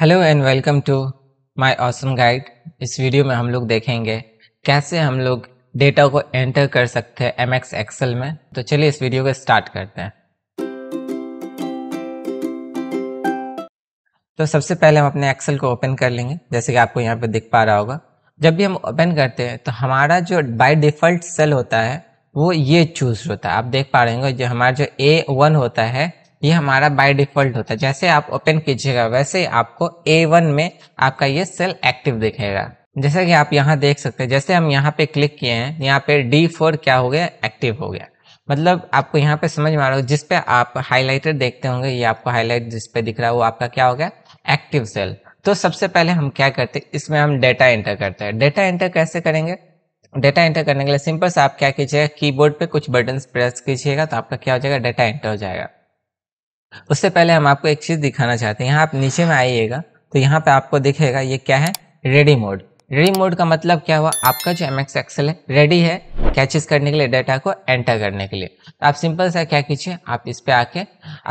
hello and welcome to my awesome guide इस video में हम लोग देखेंगे कैसे हम लोग डेटा को एंटर कर सकते हैं एम एक्स एक्सेल में तो चलिए इस वीडियो को स्टार्ट करते हैं तो सबसे पहले हम अपने एक्सेल को ओपन कर लेंगे जैसे कि आपको यहाँ पर दिख पा रहा होगा जब भी हम ओपन करते हैं तो हमारा जो बाय डिफ़ॉल्ट सेल होता है वो ये चूज़ होता है आप देख पा रहे हो जो हमारा जो ए वन होता है ये हमारा बाय डिफॉल्ट होता है जैसे आप ओपन कीजिएगा वैसे आपको ए वन में आपका ये सेल एक्टिव दिखेगा जैसे कि आप यहाँ देख सकते हैं जैसे हम यहाँ पे क्लिक किए हैं यहाँ पे डी फोर क्या हो गया एक्टिव हो गया मतलब आपको यहाँ पे समझ में आ रहा हो जिसपे आप हाईलाइटर देखते होंगे ये आपको हाईलाइट जिसपे दिख रहा है वो आपका क्या हो गया एक्टिव सेल तो सबसे पहले हम क्या करते हैं इसमें हम डेटा एंटर करते हैं डेटा एंटर कैसे करेंगे डेटा एंटर करने के लिए सिंपल से आप क्या कीजिएगा कीबोर्ड पे कुछ बटन प्रेस कीजिएगा तो आपका क्या हो जाएगा डेटा एंटर हो जाएगा उससे पहले हम आपको एक चीज़ दिखाना चाहते हैं यहाँ आप नीचे में आइएगा तो यहाँ पे आपको दिखेगा ये क्या है रेडी मोड रेडी मोड का मतलब क्या हुआ आपका जो एम एक्स एक्सल है रेडी है कैचेस करने के लिए डाटा को एंटर करने के लिए तो आप सिंपल सा क्या कीजिए आप इस पर आके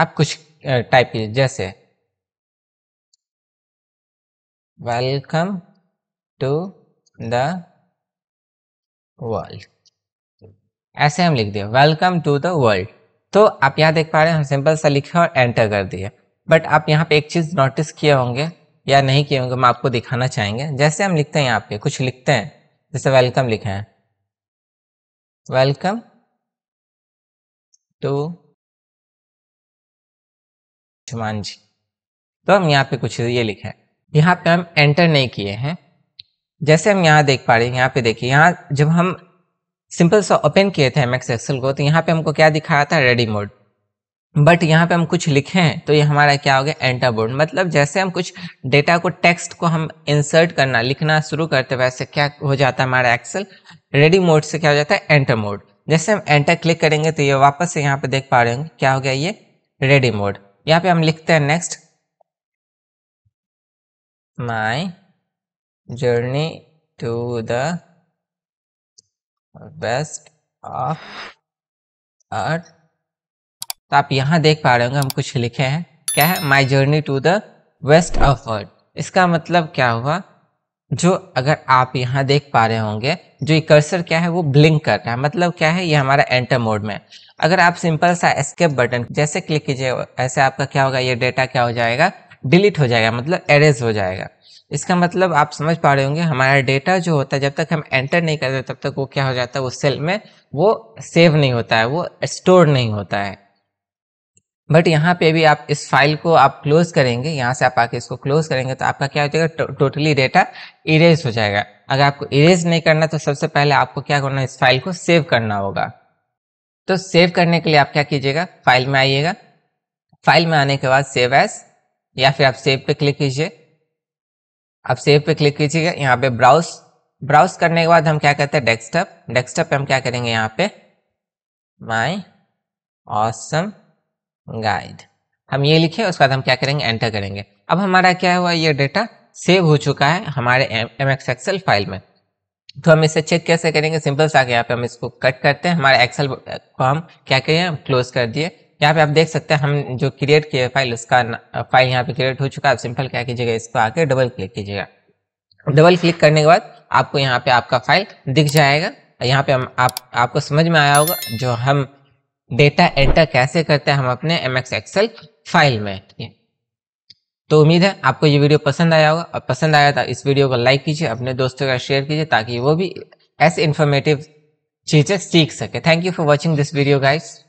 आप कुछ टाइप कीजिए जैसे वेलकम टू द वर्ल्ड ऐसे हम लिख दिया वेलकम टू द वर्ल्ड तो आप यहाँ देख पा रहे हैं सिंपल सा लिखे और एंटर कर दिए बट आप यहाँ पे एक चीज़ नोटिस किए होंगे या नहीं किए होंगे हम आपको दिखाना चाहेंगे जैसे हम लिखते हैं यहाँ पे कुछ लिखते हैं जैसे वेलकम लिखे हैं वेलकम टू हनुमान जी तो हम यहाँ पे कुछ ये लिखे हैं यहाँ पे हम एंटर नहीं किए हैं जैसे हम यहाँ देख पा रहे हैं यहाँ पे देखिए यहाँ जब हम सिंपल सा ओपन किए थे एम एक्सेल को तो यहाँ पे हमको क्या दिखाया था रेडी मोड बट यहाँ पे हम कुछ हैं तो ये हमारा क्या हो गया एंटर बोर्ड मतलब जैसे हम कुछ डेटा को टेक्स्ट को हम इंसर्ट करना लिखना शुरू करते वैसे क्या हो जाता है हमारा एक्सेल रेडी मोड से क्या हो जाता है एंटर मोड जैसे हम एंटर क्लिक करेंगे तो ये वापस से यहाँ पे देख पा रहे होंगे क्या हो गया ये रेडी मोड यहाँ पे हम लिखते हैं next my journey to the best of earth तो आप यहाँ देख पा रहे होंगे हम कुछ लिखे हैं क्या है my journey to the west of world इसका मतलब क्या हुआ जो अगर आप यहाँ देख पा रहे होंगे जो कर्सर क्या है वो ब्लिंक कर रहा है मतलब क्या है ये हमारा एंटर मोड में अगर आप सिंपल सा एस्केप बटन जैसे क्लिक कीजिए ऐसे आपका क्या होगा ये डेटा क्या हो जाएगा डिलीट हो जाएगा मतलब एरेज हो जाएगा इसका मतलब आप समझ पा रहे होंगे हमारा डेटा जो होता है जब तक हम एंटर नहीं करते तब तक वो क्या हो जाता है उस सेल में वो सेव नहीं होता है वो स्टोर नहीं होता है बट यहाँ पे भी आप इस फाइल को आप क्लोज करेंगे यहाँ से आप आके इसको क्लोज करेंगे तो आपका क्या हो जाएगा टोटली डेटा इरेज हो जाएगा अगर आपको इरेज नहीं करना तो सबसे पहले आपको क्या करना है इस फाइल को सेव करना होगा तो सेव करने के लिए आप क्या कीजिएगा फाइल में आइएगा फाइल में आने के बाद सेव एज या फिर आप सेव पे क्लिक कीजिए आप सेव पे क्लिक कीजिएगा यहाँ पे ब्राउज ब्राउज करने के बाद हम क्या करते हैं डेस्कटॉप डेस्कटॉप पे हम क्या करेंगे यहाँ पे माई ऑसम गाइड हम ये लिखे उसके बाद हम क्या करेंगे एंटर करेंगे अब हमारा क्या हुआ ये डेटा सेव हो चुका है हमारे एम एक्स एक्सेल फाइल में तो हम इसे चेक कैसे करेंगे सिंपल सा यहाँ पे हम इसको कट करते हैं हमारे एक्सेल को हम क्या करें क्लोज कर दिए यहाँ पे आप देख सकते हैं हम जो क्रिएट किए फाइल उसका फाइल यहाँ पे क्रिएट हो चुका है आप सिंपल क्या कीजिएगा इसको आके डबल क्लिक कीजिएगा डबल क्लिक करने के बाद आपको यहाँ पे आपका फाइल दिख जाएगा यहाँ पे हम आप आपको समझ में आया होगा जो हम डेटा एंटर कैसे करते हैं हम अपने एम एक्स फाइल में तो उम्मीद है आपको ये वीडियो पसंद आया होगा और पसंद आया तो इस वीडियो को लाइक कीजिए अपने दोस्तों का शेयर कीजिए ताकि वो भी ऐसे इन्फॉर्मेटिव चीज़ें सीख सके thank you for watching this video guides